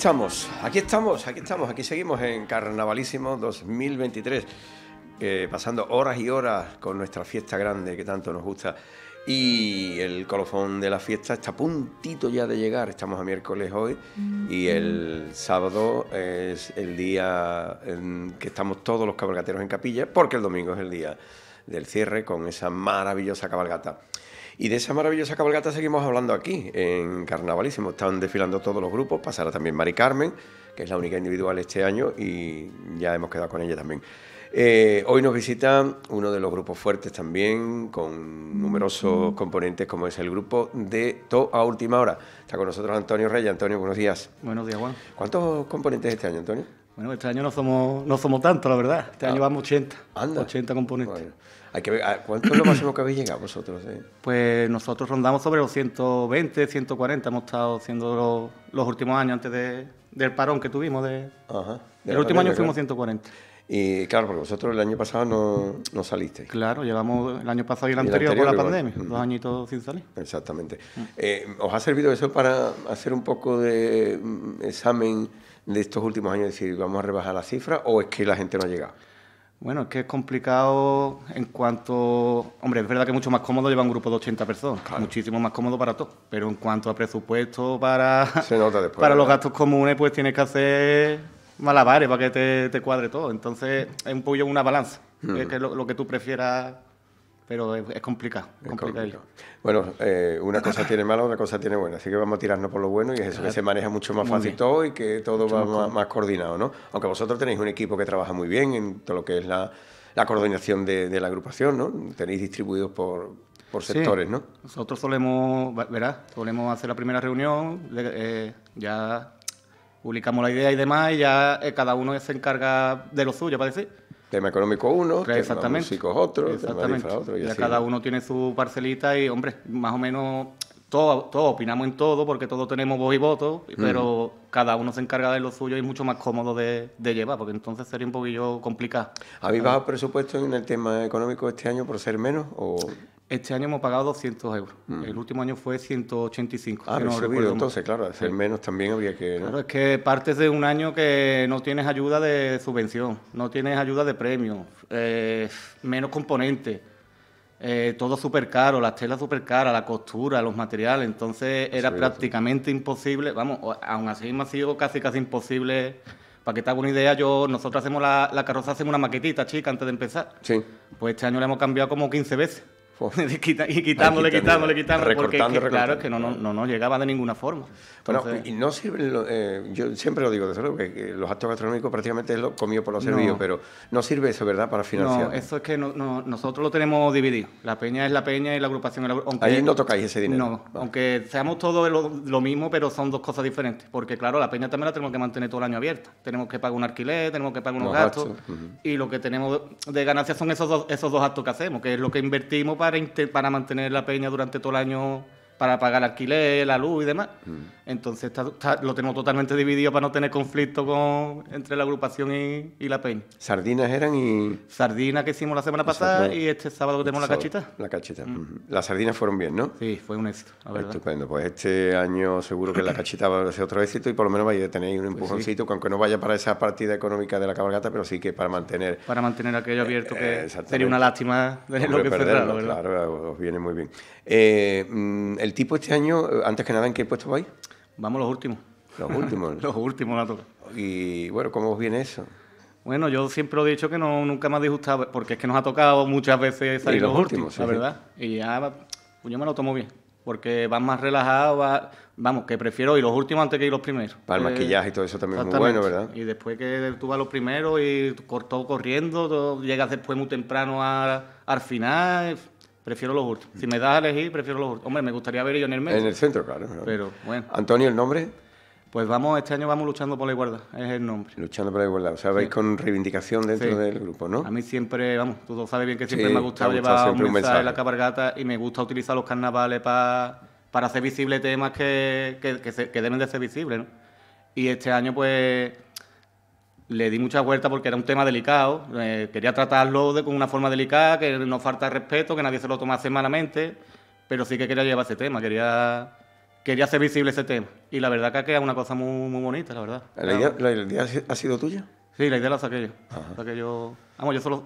estamos, aquí estamos, aquí estamos, aquí seguimos en Carnavalísimo 2023, eh, pasando horas y horas con nuestra fiesta grande que tanto nos gusta. Y el colofón de la fiesta está a puntito ya de llegar, estamos a miércoles hoy y el sábado es el día en que estamos todos los cabalgateros en capilla, porque el domingo es el día del cierre con esa maravillosa cabalgata. Y de esa maravillosa cabalgata seguimos hablando aquí, en Carnavalísimo. Están desfilando todos los grupos, pasará también Mari Carmen, que es la única individual este año y ya hemos quedado con ella también. Eh, hoy nos visita uno de los grupos fuertes también, con numerosos componentes, como es el grupo de To a Última Hora. Está con nosotros Antonio Reyes. Antonio, buenos días. Buenos días, Juan. ¿Cuántos componentes este año, Antonio? Bueno, este año no somos, no somos tanto, la verdad. Este año ah, vamos 80. 80 componentes. Ah, ¿Cuánto es lo máximo que habéis llegado vosotros? Eh? Pues nosotros rondamos sobre los 120, 140. Hemos estado haciendo los, últimos años antes del parón que tuvimos. De, el último año fuimos 140. Y claro, porque vosotros el año pasado no, no salisteis. Claro, llevamos el año pasado y el, anterior, con la pandemia, dos añitos sin salir. Exactamente. Mm. Eh, ¿Os ha servido eso para hacer un poco de mm, examen? de estos últimos años decir, vamos a rebajar la cifra o es que la gente no ha llegado? Bueno, es que es complicado en cuanto... Hombre, es verdad que es mucho más cómodo llevar un grupo de 80 personas, muchísimo más cómodo para todo, pero en cuanto a presupuesto para, para los gastos comunes, pues tienes que hacer malabares para que te, cuadre todo. Entonces es un pollo una balanza, que es lo que tú prefieras pero es, complicado. complicado. Bueno, eh, una cosa tiene mala, otra cosa tiene buena, así que vamos a tirarnos por lo bueno y es eso, que se maneja mucho más fácil todo y que todo va más, coordinado, ¿no? Aunque vosotros tenéis un equipo que trabaja muy bien en todo lo que es la, coordinación de, la agrupación, ¿no? Tenéis distribuidos por, por sectores, ¿no? Nosotros solemos, verás, solemos hacer la primera reunión, eh, ya publicamos la idea y demás, y ya eh, cada uno se encarga de lo suyo, para decir. Tema económico uno, Exactamente. tema otro, Exactamente. Y cada uno tiene su parcelita y, hombre, más o menos todos todo, opinamos en todo porque todos tenemos voz y voto, mm. pero cada uno se encarga de lo suyo y es mucho más cómodo de, llevar, porque entonces sería un poquillo complicado. ¿Habéis bajado presupuesto en el tema económico este año por ser menos? O... Este año hemos pagado 200 euros. Mm. El último año fue 185. Ah, entonces, claro, ser menos también había que... Claro, es que partes de un año que no tienes ayuda de subvención, no tienes ayuda de premio, eh, menos componentes, eh, todo súper caro, las telas súper caras, la costura, los materiales. Entonces era prácticamente imposible, vamos, aún así me ha casi casi imposible... Para que te haga una idea, yo, nosotros hacemos la, la carroza, hacemos una maquetita chica antes de empezar. Sí. Pues este año la hemos cambiado como 15 veces. Pues, y quitándole, quitándole, quitándole, porque claro, es que no nos no, llegaba de ninguna forma. y no sirve eh, yo siempre lo digo, de que los actos gastronómicos prácticamente es lo comido por los servicios pero no sirve eso, ¿verdad?, para financiar. No, eso es que nosotros lo tenemos dividido. La peña es la peña y la agrupación es la aunque Ahí no tocáis ese dinero. No, aunque seamos todos lo, mismo, pero son dos cosas diferentes, porque claro, la peña también la tenemos que mantener todo el año abierta. Tenemos que pagar un alquiler, tenemos que pagar unos gastos, y lo que tenemos de ganancia son esos esos dos actos que hacemos, que es lo que invertimos para para, mantener la peña durante todo el año para pagar alquiler, la luz y demás. Mm. Entonces lo tenemos totalmente dividido para no tener conflicto entre la agrupación y, la peña. ¿Sardinas eran y...? Sardinas que hicimos la semana pasada y este sábado que tenemos la cachita. La cachita. Mm. Las sardinas fueron bien, ¿no? Sí, fue un éxito, Estupendo. Pues este año seguro que la cachita va a ser otro éxito y por lo menos vais a tener un pues empujoncito, aunque no vaya para esa partida económica de la cabalgata, pero sí que para mantener... Para mantener aquello abierto, que eh, sería una lástima de lo que fue Claro, os viene muy bien. Eh, mm, ¿El tipo este año, eh, antes que nada, en qué puesto vais? Vamos los últimos. Los últimos. los últimos la toca. Y bueno, ¿cómo os viene eso? Bueno, yo siempre he dicho que no, nunca me ha disgustado, porque es que nos ha tocado muchas veces salir los, últimos, la verdad. Y ya, pues yo me lo tomo bien, porque vas más relajado, vamos, que prefiero ir los últimos antes que ir los primeros. Para el eh, maquillaje y todo eso también es muy bueno, ¿verdad? Y después que tú vas los primeros y todo corriendo, llegas después muy temprano al final, Prefiero los hurtos. Si me das a elegir, prefiero los hurtos. Hombre, me gustaría ver en el medio. En el centro, claro, Pero bueno. Antonio, ¿el nombre? Pues vamos, este año vamos luchando por la igualdad, es el nombre. Luchando por la igualdad, o sea, vais con reivindicación dentro del grupo, ¿no? A mí siempre, vamos, tú sabes bien que siempre me ha gustado, llevar un mensaje, la cabargata y me gusta utilizar los carnavales para, para hacer visibles temas que, que deben de ser visibles, ¿no? Y este año, pues, le di mucha vuelta porque era un tema delicado, eh, quería tratarlo de, con una forma delicada, que no falta respeto, que nadie se lo tomase malamente, pero sí que quería llevar ese tema, quería quería hacer visible ese tema. Y la verdad que ha una cosa muy, muy bonita, la verdad. ¿La idea, ha sido tuya? Sí, la idea la saqué yo. yo. Vamos, yo solo.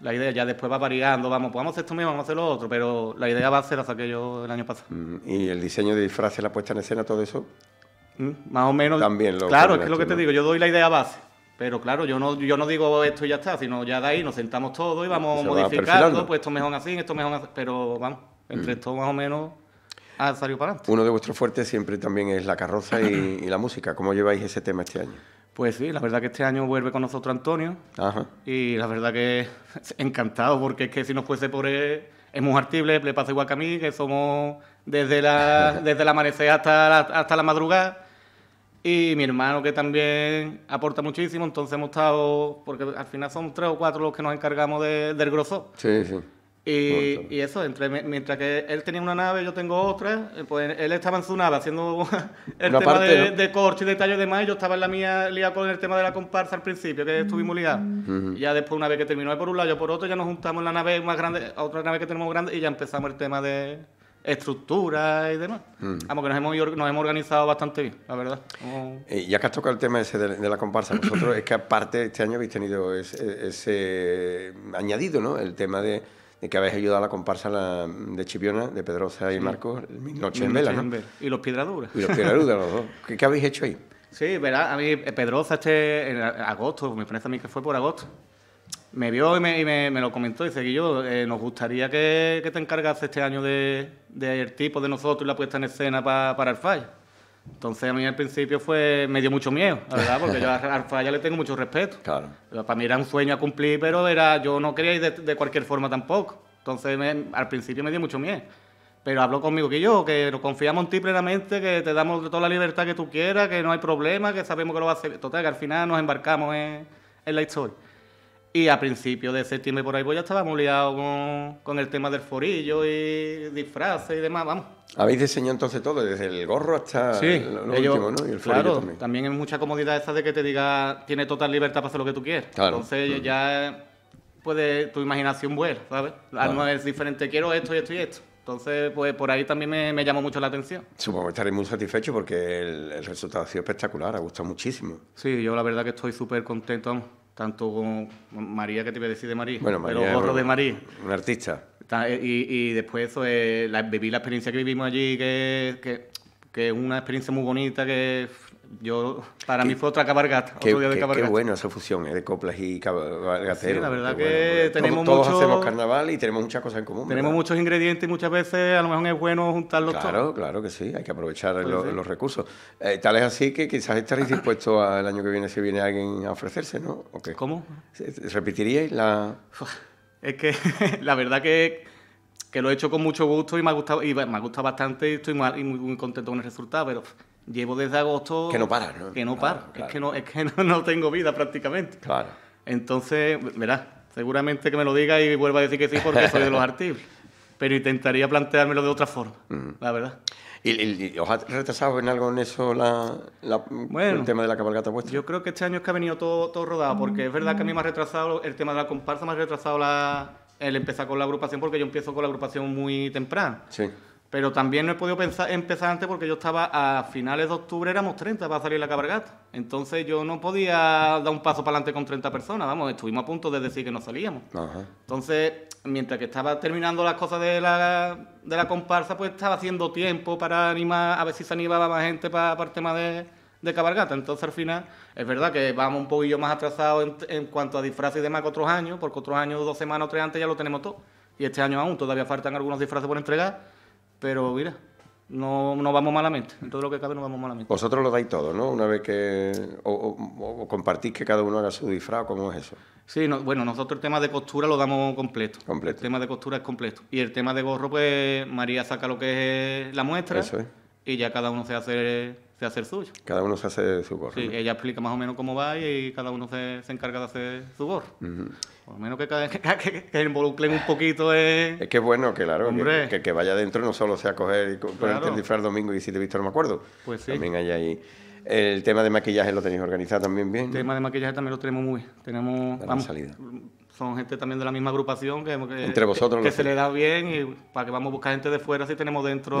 La idea ya después va variando, vamos, podemos pues hacer esto mismo, vamos a hacer lo otro, pero la idea base la saqué yo el año pasado. Mm, ¿Y el diseño de disfraces, la puesta en escena, todo eso? Mm, más o menos. También lo. Claro, es lo que te digo, yo doy la idea base. Pero claro, yo no, yo no digo esto y ya está, sino ya de ahí nos sentamos todos y vamos modificando, pues esto mejor así, esto mejor así, pero vamos, entre esto mm. más o menos ha salido para adelante. Uno de vuestros fuertes siempre también es la carroza y, la música. ¿Cómo lleváis ese tema este año? Pues sí, la verdad que este año vuelve con nosotros Antonio y la verdad que encantado porque es que si nos fuese por él, es muy artible, le pasa igual que a mí, que somos desde la, desde el amanecer hasta la, hasta la madrugada y mi hermano, que también aporta muchísimo, entonces hemos estado, porque al final son tres o cuatro los que nos encargamos del grosor. Sí, sí. Y, eso, mientras que él tenía una nave, yo tengo otra, eh, pues él estaba en su nave haciendo el tema de, corcho y detalle y demás, y yo estaba en la mía liado con el tema de la comparsa al principio, que estuvimos liados. Ya después, una vez que terminó por un lado, y por otro, ya nos juntamos en la nave más grande, a otra nave que tenemos grande, y ya empezamos el tema de, estructura y demás. Mm. Vamos, que nos hemos, organizado bastante bien, la verdad. Y ya que has tocado el tema ese de, la comparsa, nosotros es que aparte este año habéis tenido ese, añadido, ¿no? El tema de, que habéis ayudado a la comparsa de Chipiona, de Pedroza y Marcos, Noche en Vela, Y los Piedraduras. Y los Piedraduras, los dos. ¿Qué, habéis hecho ahí? Sí, verá, a mí Pedroza este, en agosto, me parece a mí que fue por agosto, me vio y me, lo comentó. Dice que yo, eh, nos gustaría que, te encargase este año de, el tipo de nosotros y la puesta en escena para el Entonces a mí al principio fue, me dio mucho miedo, la verdad, porque yo a falla le tengo mucho respeto. Claro. Para mí era un sueño a cumplir, pero era, yo no quería ir de, de cualquier forma tampoco. Entonces al principio me dio mucho miedo. Pero habló conmigo que yo, que nos confiamos en ti plenamente, que te damos toda la libertad que tú quieras, que no hay problema, que sabemos que lo vas a hacer. Total, que al final nos embarcamos en, en la historia. Y a principios de septiembre por ahí pues ya estábamos liados con, con, el tema del forillo y disfraces y demás, vamos. Habéis diseñado entonces todo, desde el gorro hasta lo, último, ¿no? Y el claro, también. es mucha comodidad esa de que te diga, tiene total libertad para hacer lo que tú quieras. Entonces ya puede, tu imaginación vuela, ¿sabes? Claro. No es diferente, quiero esto y esto y esto. Entonces, pues por ahí también me, llamó mucho la atención. Supongo que estaréis muy satisfecho porque el, el, resultado ha sido espectacular, ha gustado muchísimo. Sí, yo la verdad que estoy súper contento tanto con María, que te iba a decir de María, pero otro de María. Un artista. Eh, y, y después eso, eh, la, viví la experiencia que vivimos allí, que, es una experiencia muy bonita, que yo para mí fue otra cabalgata, de bueno esa fusión eh, de coplas y cabalgatero Sí, la verdad que tenemos todos, mucho, todos hacemos carnaval y tenemos muchas cosas en común. Tenemos muchos ingredientes y muchas veces a lo mejor es bueno juntarlos todos. Claro, claro que sí, hay que aprovechar los recursos. Eh, tal es así que quizás estaréis dispuestos al año que viene si viene alguien a ofrecerse, ¿no? ¿Cómo? ¿Repetiríais la...? Es que la verdad que lo he hecho con mucho gusto y me ha gustado, y me bastante y estoy muy, contento con el resultado, pero llevo desde agosto... Que no para, ¿no? Que no paro, es que, no, es que no, tengo vida prácticamente. Claro. Entonces, verá, seguramente que me lo diga y vuelva a decir que sí porque soy de los artículos. Pero intentaría planteármelo de otra forma, la verdad. ¿Y, os ha retrasado en algo en eso la, el tema de la cabalgata vuestra? Yo creo que este año es que ha venido todo, todo rodado, porque es verdad que a mí me ha retrasado el tema de la comparsa, me ha retrasado la, el empezar con la agrupación, porque yo empiezo con la agrupación muy temprano. Sí. Pero también no he podido pensar, empezar antes porque yo estaba a finales de octubre, éramos 30 para salir la cabalgata. Entonces yo no podía dar un paso para adelante con 30 personas, vamos, estuvimos a punto de decir que no salíamos. Entonces, mientras que estaba terminando las cosas de la, de la comparsa, pues estaba haciendo tiempo para animar, a ver si se animaba más gente para, parte el tema de, de cabalgata. Entonces, al final, es verdad que vamos un poquillo más atrasados en, en cuanto a disfraces y demás que otros años, porque otros años, dos semanas o tres antes, ya lo tenemos todo. Y este año aún todavía faltan algunos disfraces por entregar pero mira, no, no, vamos malamente. En todo lo que cabe no vamos malamente. Vosotros lo dais todo, ¿no? Una vez que... O, compartís que cada uno haga su disfraz, ¿cómo es eso? Sí, bueno, nosotros el tema de costura lo damos completo. Completo. El tema de costura es completo. Y el tema de gorro, pues María saca lo que es la muestra. Eso Y ya cada uno se hace, se hace el suyo. Cada uno se hace su gorro. Sí, ella explica más o menos cómo va y cada uno se, encarga de hacer su gorro. Por menos que, que, que, involucren un poquito de... Es que bueno, que claro, que, que, vaya adentro no solo sea coger y el disfraz domingo y si te visto no me acuerdo. Pues sí. También hay ahí... El tema de maquillaje lo tenéis organizado también bien. El tema de maquillaje también lo tenemos muy bien. Tenemos salida. Son gente también de la misma agrupación que, se le da bien y para que vamos a buscar gente de fuera si tenemos dentro,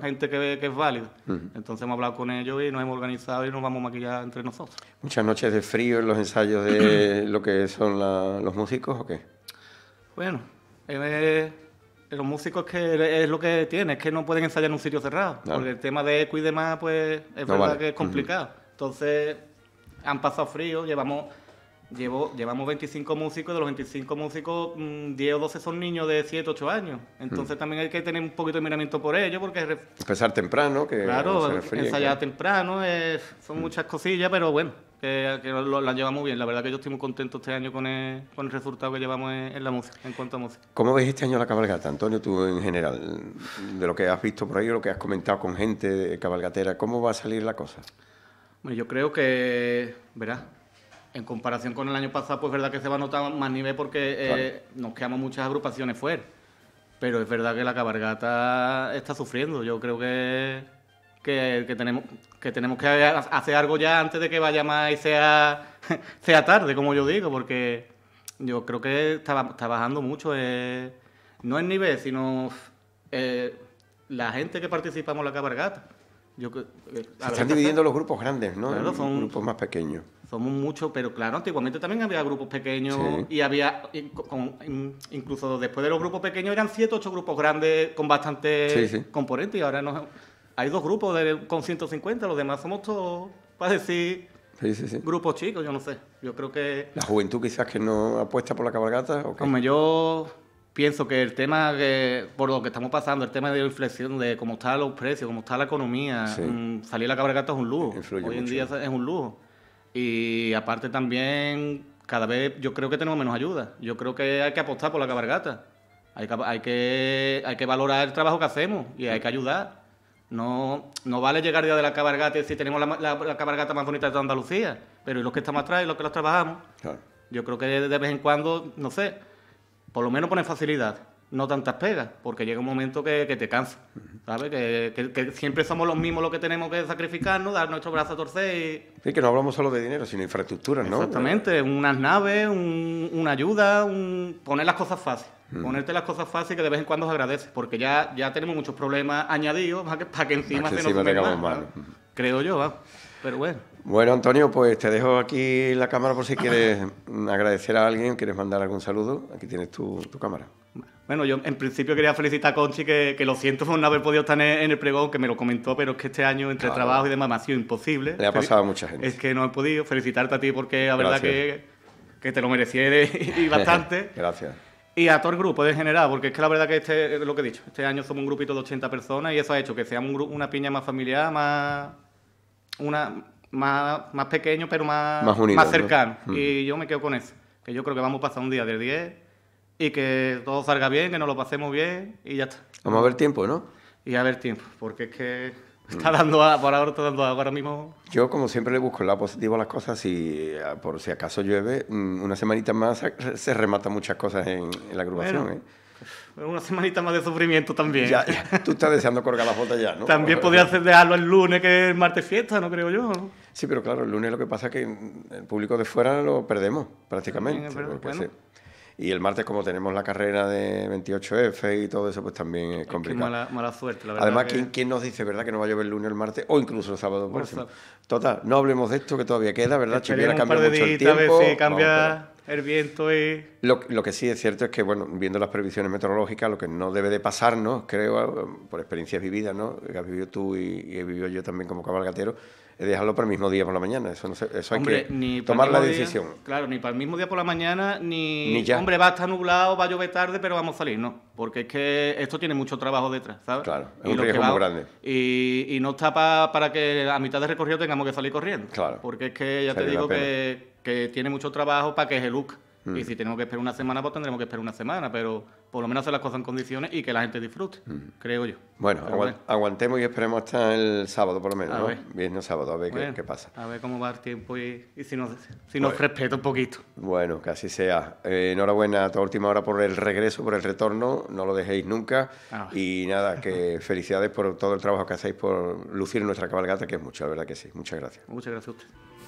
gente que, que, es válida. Entonces hemos hablado con ellos y nos hemos organizado y nos vamos a maquillar entre nosotros. ¿Muchas noches de frío en los ensayos de lo que son los músicos o qué? Bueno, eh, los músicos que es lo que tienen, es que no pueden ensayar en un sitio cerrado, porque el tema de eco y demás, pues es verdad que es complicado. Entonces, han pasado frío, llevamos Llevo, llevamos 25 músicos, de los 25 músicos, 10 mm, o 12 son niños de 7, 8 años. Entonces mm. también hay que tener un poquito de miramiento por ello. porque... Empezar temprano, que... Claro, ya ensayar temprano, eh, son mm. muchas cosillas, pero bueno, que, que la llevamos bien. La verdad que yo estoy muy contento este año con el, resultado que llevamos en, la música, en cuanto a música. ¿Cómo ves este año la cabalgata, Antonio, tú en general? De lo que has visto por ahí, lo que has comentado con gente de cabalgatera, ¿cómo va a salir la cosa? Bueno, yo creo que, verás en comparación con el año pasado, pues es verdad que se va a notar más nivel porque eh, nos quedamos muchas agrupaciones fuera. Pero es verdad que la cabargata está sufriendo. Yo creo que, tenemos, que tenemos que hacer algo ya antes de que vaya más y sea, sea tarde, como yo digo, porque yo creo que está, bajando mucho. Eh, no es nivel, sino eh, la gente que participamos en la cabargata. Se están dividiendo los grupos grandes, ¿no? Los grupos más pequeños somos muchos, pero claro, antiguamente también había grupos pequeños y había, incluso después de los grupos pequeños eran siete, ocho grupos grandes con bastante componente componentes y ahora no, hay dos grupos con 150, los demás somos todos, para decir, grupos chicos, yo no sé, yo creo que... La juventud quizás que no apuesta por la cabalgata o qué? Como yo pienso que el tema que, por lo que estamos pasando, el tema de inflexión, de cómo están los precios, cómo está la economía, mm, salir a la cabalgata es un lujo. Hoy en día es un lujo. Y aparte también, cada vez yo creo que tenemos menos ayuda. Yo creo que hay que apostar por la cabargata. Hay que, hay que, valorar el trabajo que hacemos y hay que ayudar. No, no vale llegar día de la cabargata y decir tenemos la, cabargata más bonita de Andalucía, pero los que estamos atrás y los que los trabajamos? Yo creo que de vez en cuando, no sé, por lo menos poner facilidad no tantas pegas, porque llega un momento que, te cansa, ¿sabes? Que, siempre somos los mismos los que tenemos que sacrificarnos, dar nuestro brazo a torcer y... Sí, que no hablamos solo de dinero, sino infraestructuras, ¿no? Exactamente, unas naves, una ayuda, poner las cosas fáciles, ponerte las cosas fáciles que de vez en cuando se agradece, porque ya, ya tenemos muchos problemas añadidos para que, encima, se nos más, mal Creo yo, va. pero bueno. Bueno, Antonio, pues te dejo aquí la cámara por si quieres agradecer a alguien, quieres mandar algún saludo. Aquí tienes tu, cámara. Bueno, yo en principio quería felicitar a Conchi, que, lo siento por no haber podido estar en el pregón, que me lo comentó, pero es que este año entre trabajo y demás me ha sido imposible. Le ha pasado a mucha gente. Es que no he podido. Felicitarte a ti porque la verdad que, te lo merecieres y bastante. Gracias. Y a todo el grupo de general, porque es que la verdad que este, lo que he dicho, este año somos un grupito de 80 personas y eso ha hecho que seamos una piña más familiar, más... Una, más, pequeño, pero más, cercano. Mm. Y yo me quedo con eso. Que yo creo que vamos a pasar un día del 10 y que todo salga bien, que nos lo pasemos bien y ya está. Vamos a ver tiempo, ¿no? Y a ver tiempo, porque es que mm. está dando a, por ahora está dando a, ahora mismo. Yo, como siempre, le busco el lado positivo a las cosas. Y ah, por si acaso llueve, mm, una semanita más se remata muchas cosas en, la agrupación. ¿eh? una semanita más de sufrimiento también. Ya, Tú estás deseando colgar la foto ya, ¿no? También podría dejarlo el lunes, que es martes fiesta, no creo yo. Sí, pero claro, el lunes lo que pasa es que mm, el público de fuera lo perdemos prácticamente. Y el martes, como tenemos la carrera de 28F y todo eso, pues también es complicado. Es mala, suerte, la verdad. Además, ¿quién, nos dice, verdad, que no va a llover el lunes, el martes o incluso el sábado próximo? Total, no hablemos de esto que todavía queda, ¿verdad? hubiera cambia mucho el tiempo. Veces, cambia el viento y... Lo, que sí es cierto es que, bueno, viendo las previsiones meteorológicas, lo que no debe de pasarnos, creo, por experiencias vividas, ¿no? Que has vivido tú y he vivido yo también como cabalgatero, eh, dejarlo para el mismo día por la mañana. Eso, hay que tomar la decisión. claro, ni para el mismo día por la mañana, ni, hombre, va a estar nublado, va a llover tarde, pero vamos a salir, no. Porque es que esto tiene mucho trabajo detrás, ¿sabes? Claro, es un riesgo muy grande. Y, no está para que a mitad de recorrido tengamos que salir corriendo. Claro. Porque es que ya te digo que, que, tiene mucho trabajo para que se look Mm. Y si tenemos que esperar una semana, pues tendremos que esperar una semana, pero por lo menos hacer las cosas en condiciones y que la gente disfrute, mm. creo yo. Bueno, aguantemos y esperemos hasta el sábado, por lo menos, ¿no? Viernes sábado, a ver qué, pasa. A ver cómo va el tiempo y, si nos, si nos respeta un poquito. Bueno, que así sea. Eh, enhorabuena a toda última hora por el regreso, por el retorno, no lo dejéis nunca. Ah. y nada, que felicidades por todo el trabajo que hacéis por lucir nuestra cabalgata, que es mucho, la verdad que sí. Muchas gracias. Muchas gracias a usted.